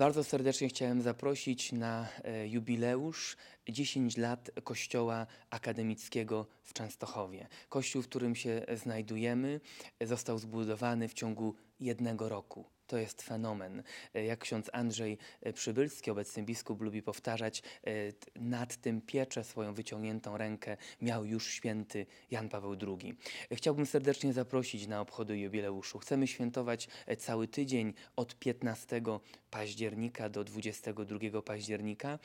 Bardzo serdecznie chciałem zaprosić na e, jubileusz 10 lat Kościoła Akademickiego w Częstochowie. Kościół, w którym się znajdujemy, e, został zbudowany w ciągu jednego roku. To jest fenomen. E, jak ksiądz Andrzej e, Przybylski, obecny biskup, lubi powtarzać, e, nad tym pieczę swoją wyciągniętą rękę miał już święty Jan Paweł II. Chciałbym serdecznie zaprosić na obchody jubileuszu. Chcemy świętować cały tydzień od 15 października do 22 października.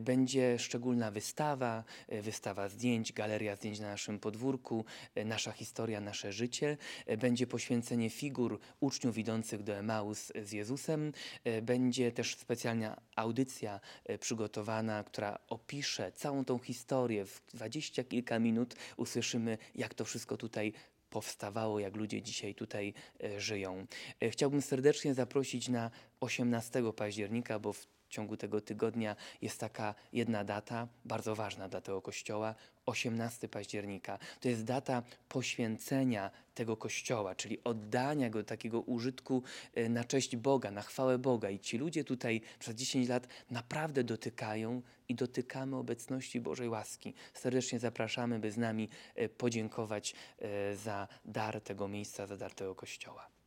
Będzie szczególna wystawa, wystawa zdjęć, galeria zdjęć na naszym podwórku, nasza historia, nasze życie. Będzie poświęcenie figur, uczniów, uczniów idących do Emaus z Jezusem. E, będzie też specjalna audycja e, przygotowana, która opisze całą tą historię. W dwadzieścia kilka minut usłyszymy, jak to wszystko tutaj powstawało, jak ludzie dzisiaj tutaj e, żyją. Chciałbym serdecznie zaprosić na 18 października, bo w w ciągu tego tygodnia jest taka jedna data, bardzo ważna dla tego kościoła, 18 października. To jest data poświęcenia tego kościoła, czyli oddania go takiego użytku e, na cześć Boga, na chwałę Boga. I ci ludzie tutaj przez 10 lat naprawdę dotykają i dotykamy obecności Bożej łaski. Serdecznie zapraszamy, by z nami e, podziękować e, za dar tego miejsca, za dar tego kościoła.